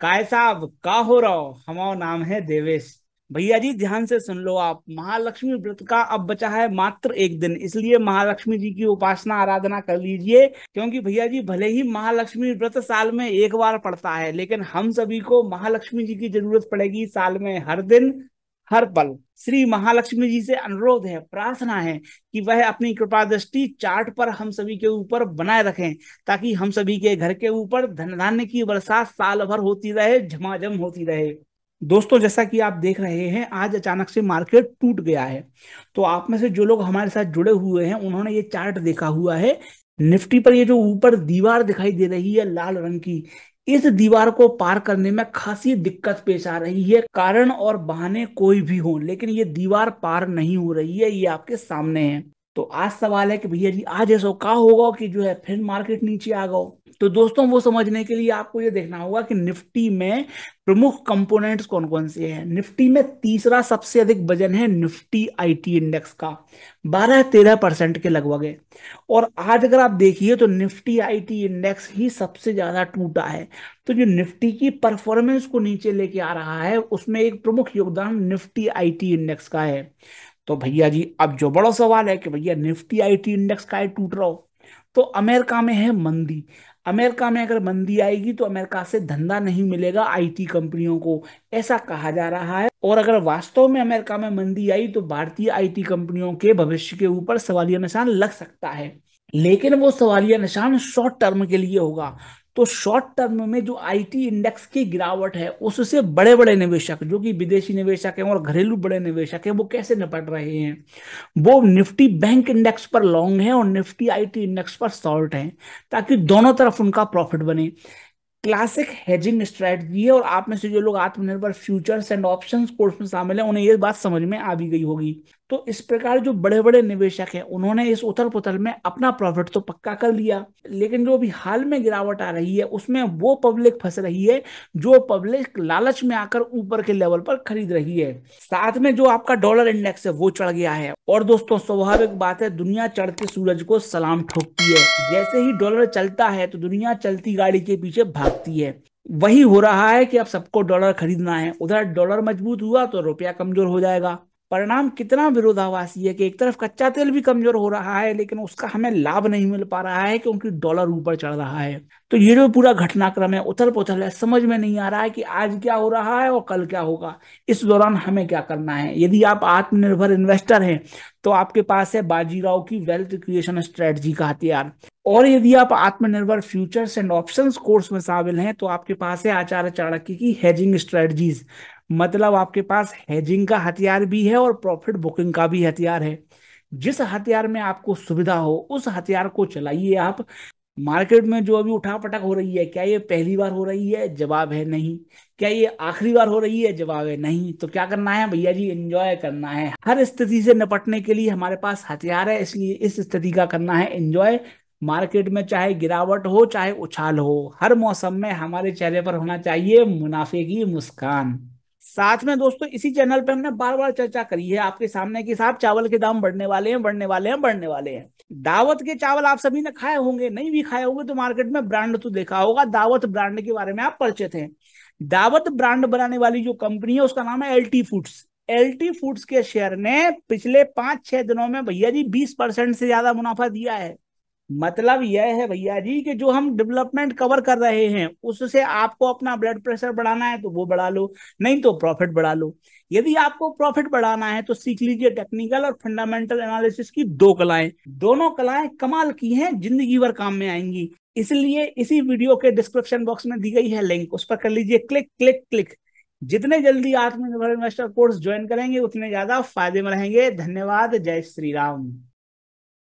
काय साहब का हो रहा हमारा नाम है देवेश भैया जी ध्यान से सुन लो आप महालक्ष्मी व्रत का अब बचा है मात्र एक दिन इसलिए महालक्ष्मी जी की उपासना आराधना कर लीजिए क्योंकि भैया जी भले ही महालक्ष्मी व्रत साल में एक बार पड़ता है लेकिन हम सभी को महालक्ष्मी जी की जरूरत पड़ेगी साल में हर दिन हर पल श्री महालक्ष्मी जी से अनुरोध है प्रार्थना है कि वह अपनी कृपा दृष्टि चार्ट पर हम सभी के ऊपर बनाए रखें ताकि हम सभी के घर के ऊपर धन धान्य की बरसात साल भर होती रहे झमाझम होती रहे दोस्तों जैसा कि आप देख रहे हैं आज अचानक से मार्केट टूट गया है तो आप में से जो लोग हमारे साथ जुड़े हुए हैं उन्होंने ये चार्ट देखा हुआ है निफ्टी पर ये जो ऊपर दीवार दिखाई दे रही है लाल रंग की इस दीवार को पार करने में खासी दिक्कत पेश आ रही है कारण और बहाने कोई भी हो लेकिन ये दीवार पार नहीं हो रही है ये आपके सामने है तो आज सवाल है कि भैया जी आज ऐसा कहा होगा कि जो है फिर मार्केट नीचे आ गो तो दोस्तों वो समझने के लिए आपको ये देखना होगा कि निफ्टी में प्रमुख कंपोनेंट्स कौन कौन से हैं निफ्टी में तीसरा सबसे अधिक वजन है निफ्टी आईटी इंडेक्स का 12-13 परसेंट के लगभग है और आज अगर आप देखिए तो निफ्टी आईटी इंडेक्स ही सबसे ज्यादा टूटा है तो जो निफ्टी की परफॉर्मेंस को नीचे लेके आ रहा है उसमें एक प्रमुख योगदान निफ्टी आई इंडेक्स का है तो भैया जी अब जो बड़ा सवाल है कि भैया निफ्टी आई इंडेक्स का है टूट रहा हो तो अमेरिका में है मंदी अमेरिका में अगर मंदी आएगी तो अमेरिका से धंधा नहीं मिलेगा आईटी कंपनियों को ऐसा कहा जा रहा है और अगर वास्तव में अमेरिका में मंदी आई तो भारतीय आईटी कंपनियों के भविष्य के ऊपर सवालिया निशान लग सकता है लेकिन वो सवालिया निशान शॉर्ट टर्म के लिए होगा तो शॉर्ट टर्म में जो आईटी इंडेक्स की गिरावट है उससे बड़े बड़े निवेशक जो कि विदेशी निवेशक हैं और घरेलू बड़े निवेशक हैं वो कैसे निपट रहे हैं वो निफ्टी बैंक इंडेक्स पर लॉन्ग है और निफ्टी आईटी इंडेक्स पर शॉर्ट है ताकि दोनों तरफ उनका प्रॉफिट बने क्लासिक हेजिंग स्ट्रेटजी है और आप में से जो लोग आत्मनिर्भर फ्यूचर्स एंड ऑप्शंस कोर्स में शामिल है उन्हें ये बात समझ में आ भी गई होगी तो इस प्रकार जो बड़े बड़े निवेशक हैं उन्होंने इस उथल पुथल में अपना प्रॉफिट तो पक्का कर लिया लेकिन जो अभी हाल में गिरावट आ रही है उसमें वो पब्लिक फंस रही है जो पब्लिक लालच में आकर ऊपर के लेवल पर खरीद रही है साथ में जो आपका डॉलर इंडेक्स है वो चढ़ गया है और दोस्तों स्वाभाविक बात है दुनिया चढ़ते सूरज को सलाम ठोकती है जैसे ही डॉलर चलता है तो दुनिया चलती गाड़ी के पीछे भागती है वही हो रहा है कि अब सबको डॉलर खरीदना है उधर डॉलर मजबूत हुआ तो रुपया कमजोर हो जाएगा परिणाम कितना विरोधाभासी है कि एक तरफ कच्चा तेल भी कमजोर हो रहा है लेकिन उसका हमें लाभ नहीं मिल पा रहा है क्योंकि डॉलर ऊपर चढ़ रहा है तो ये जो पूरा घटनाक्रम है उथल पुथल है समझ में नहीं आ रहा है कि आज क्या हो रहा है और कल क्या होगा इस दौरान हमें क्या करना है यदि आप आत्मनिर्भर इन्वेस्टर हैं तो आपके पास है बाजीराव की वेल्थ क्रिएशन स्ट्रेटजी का हथियार और यदि आप आत्मनिर्भर फ्यूचर्स एंड ऑप्शंस कोर्स में शामिल हैं तो आपके पास है आचार्य चाणक्य की हेजिंग स्ट्रेटजीज मतलब आपके पास हेजिंग का हथियार भी है और प्रॉफिट बुकिंग का भी हथियार है जिस हथियार में आपको सुविधा हो उस हथियार को चलाइए आप मार्केट में जो अभी उठा पटक हो रही है क्या ये पहली बार हो रही है जवाब है नहीं क्या ये आखिरी बार हो रही है जवाब है नहीं तो क्या करना है भैया जी एंजॉय करना है हर स्थिति से निपटने के लिए हमारे पास हथियार है इसलिए इस स्थिति का करना है एंजॉय मार्केट में चाहे गिरावट हो चाहे उछाल हो हर मौसम में हमारे चेहरे पर होना चाहिए मुनाफे की मुस्कान साथ में दोस्तों इसी चैनल पे हमने बार बार चर्चा करी है आपके सामने कि साहब चावल के दाम बढ़ने वाले हैं बढ़ने वाले हैं बढ़ने वाले हैं दावत के चावल आप सभी ने खाए होंगे नहीं भी खाए होंगे तो मार्केट में ब्रांड तो देखा होगा दावत ब्रांड के बारे में आप परिचित हैं दावत ब्रांड बनाने वाली जो कंपनी है उसका नाम है एल फूड्स एल फूड्स के शेयर ने पिछले पांच छह दिनों में भैया जी बीस परसेंट से ज्यादा मुनाफा दिया है मतलब यह है भैया जी कि जो हम डेवलपमेंट कवर कर रहे हैं उससे आपको अपना ब्लड प्रेशर बढ़ाना है तो वो बढ़ा लो नहीं तो प्रॉफिट बढ़ा लो यदि आपको प्रॉफिट बढ़ाना है तो सीख लीजिए टेक्निकल और फंडामेंटल एनालिसिस की दो कलाएं दोनों कलाएं कमाल की हैं जिंदगी भर काम में आएंगी इसलिए इसी वीडियो के डिस्क्रिप्शन बॉक्स में दी गई है लिंक उस पर कर लीजिए क्लिक क्लिक क्लिक जितने जल्दी आत्मनिर्भर इन्वेस्टर कोर्स ज्वाइन करेंगे उतने ज्यादा फायदे में रहेंगे धन्यवाद जय श्री राम